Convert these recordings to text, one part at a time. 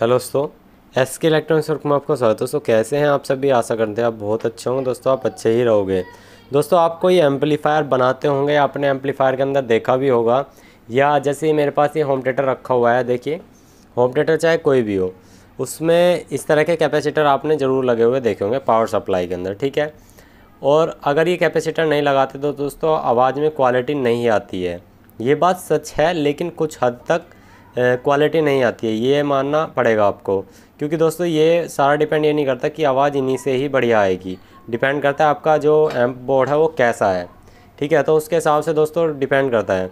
hello दोस्तों S के electronics work में आपका स्वागत दोस्तों कैसे हैं आप सभी आशा करते हैं आप बहुत अच्छे होंगे दोस्तों आप अच्छे ही रहोगे दोस्तों आपको ये एम्पलीफायर बनाते होंगे आपने एम्पलीफायर के अंदर देखा भी होगा या जैसे मेरे पास ये होम थिएटर रखा हुआ है देखिए होम थिएटर चाहे कोई भी हो उसमें इस तरह के कैपेसिटर आपने ज़रूर लगे हुए देखे होंगे पावर सप्लाई के अंदर ठीक है और अगर ये कैपेसिटर नहीं लगाते तो दोस्तों आवाज़ में क्वालिटी नहीं आती है ये बात सच है लेकिन कुछ हद तक क्वालिटी नहीं आती है ये मानना पड़ेगा आपको क्योंकि दोस्तों ये सारा डिपेंड ये नहीं करता कि आवाज़ इन्हीं से ही बढ़िया आएगी डिपेंड करता है आपका जो एम्प बोर्ड है वो कैसा है ठीक है तो उसके हिसाब से दोस्तों डिपेंड करता है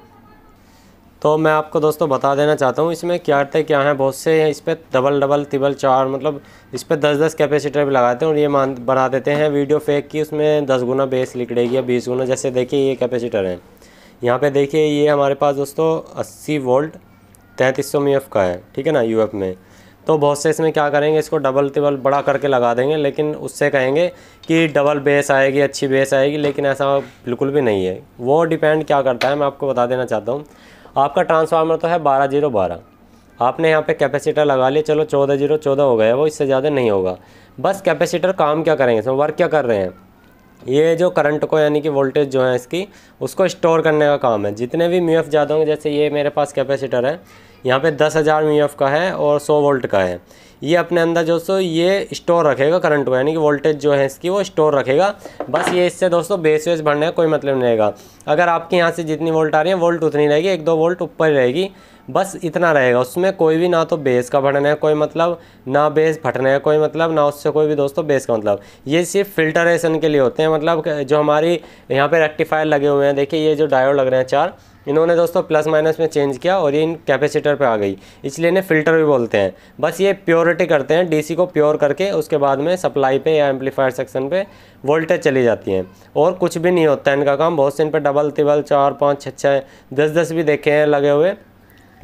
तो मैं आपको दोस्तों बता देना चाहता हूँ इसमें क्या करते क्या हैं बहुत से इस पर डबल डबल तिबल चार मतलब इस पर दस दस कैपेसिटर भी लगाते हैं और ये मान बना देते हैं वीडियो फेक की उसमें दस गुना बेस लिखड़ेगी या बीस गुना जैसे देखिए ये कैपेसिटर है यहाँ पे देखिए ये हमारे पास दोस्तों अस्सी वोल्ट तैंतीस सौ यू का है ठीक है ना यू में तो बहुत से इसमें क्या करेंगे इसको डबल तिबल बड़ा करके लगा देंगे लेकिन उससे कहेंगे कि डबल बेस आएगी अच्छी बेस आएगी लेकिन ऐसा बिल्कुल भी नहीं है वो डिपेंड क्या करता है मैं आपको बता देना चाहता हूँ आपका ट्रांसफार्मर तो है बारह जीरो बारह आपने यहाँ पे कैपेसिटर लगा लिया चलो चौदह जीरो चौदह हो गया वो इससे ज़्यादा नहीं होगा बस कैपेसिटर काम क्या करेंगे इसमें वर्क क्या कर रहे हैं ये जो करंट को यानी कि वोल्टेज जो है इसकी उसको स्टोर करने का काम है जितने भी म्यू एफ ज़्यादा होंगे जैसे ये मेरे पास कैपेसिटर है यहाँ पे दस हज़ार म्यू एफ का है और सौ वोल्ट का है ये अपने अंदर दोस्तों ये स्टोर रखेगा करंट को यानी कि वोल्टेज जो है इसकी वो स्टोर रखेगा बस ये इससे दोस्तों बेस वेस भरने का कोई मतलब नहीं रहेगा अगर आपके यहाँ से जितनी वोल्ट आ रही है वोल्ट उतनी रहेगी एक दो वोल्ट ऊपर रहेगी बस इतना रहेगा उसमें कोई भी ना तो बेस का भरना है कोई मतलब ना बेस फटने है कोई मतलब ना उससे कोई भी दोस्तों बेस का मतलब ये सिर्फ फिल्टरेशन के लिए होते हैं मतलब जो हमारी यहाँ पर रेक्टिफायर लगे हुए हैं देखिए ये जो डायोड लग रहे हैं चार इन्होंने दोस्तों प्लस माइनस में चेंज किया और ये इन कैपेसिटर पे आ गई इसलिए इन्हें फ़िल्टर भी बोलते हैं बस ये प्योरिटी करते हैं डीसी को प्योर करके उसके बाद में सप्लाई पे या एम्पलीफायर सेक्शन पे वोल्टेज चली जाती हैं और कुछ भी नहीं होता है इनका काम बहुत से इन पर डबल तिबल चार पाँच छः छः दस दस भी देखे हैं लगे हुए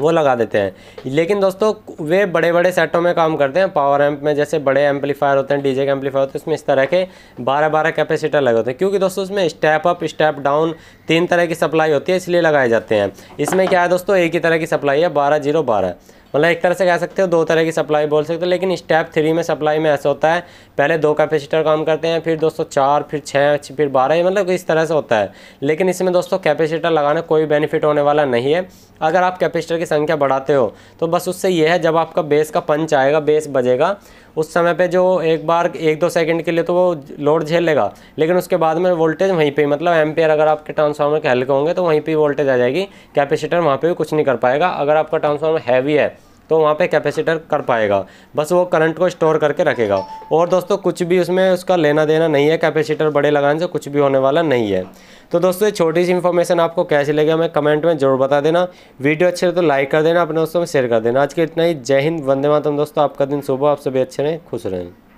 वो लगा देते हैं लेकिन दोस्तों वे बड़े बड़े सेटों में काम करते हैं पावर एम्प में जैसे बड़े एम्पलीफायर होते हैं डीजे के एम्पलीफायर होते हैं उसमें इस तरह के बारह बारह कैपेसिटर लगे होते हैं क्योंकि दोस्तों उसमें स्टेप अप स्टेप डाउन तीन तरह की सप्लाई होती है इसलिए लगाए जाते हैं इसमें क्या है दोस्तों एक ही तरह की सप्लाई है बारह जीरो बारह मतलब एक तरह से कह सकते हो दो तरह की सप्लाई बोल सकते हो लेकिन स्टेप थ्री में सप्लाई में ऐसा होता है पहले दो कैपेसिटर काम करते हैं फिर दोस्तों चार फिर छः फिर बारह मतलब इस तरह से होता है लेकिन इसमें दोस्तों कैपेसिटर लगाना कोई बेनिफिट होने वाला नहीं है अगर आप कैपेसिटर की संख्या बढ़ाते हो तो बस उससे यह है जब आपका बेस का पंच आएगा बेस बजेगा उस समय पे जो एक बार एक दो सेकंड के लिए तो वो लोड झेल लेगा लेकिन उसके बाद में वोल्टेज वहीं पे मतलब एम्पेयर अगर आपके ट्रांसफार्मर के हल्के होंगे तो वहीं पे वोल्टेज आ जाएगी कैपेसिटर वहाँ पे भी कुछ नहीं कर पाएगा अगर आपका ट्रांसफार्मर हैवी है तो वहाँ पे कैपेसिटर कर पाएगा बस वो करंट को स्टोर करके रखेगा और दोस्तों कुछ भी उसमें उसका लेना देना नहीं है कैपेसिटर बड़े लगाने से कुछ भी होने वाला नहीं है तो दोस्तों ये छोटी सी इन्फॉर्मेशन आपको कैसी लगी हमें कमेंट में जरूर बता देना वीडियो अच्छे तो लाइक कर देना अपने दोस्तों में शेयर कर देना आज के इतना ही जय हिंद वंदे मातम दोस्तों आपका दिन सुबह आप सभी अच्छे रहें खुश रहें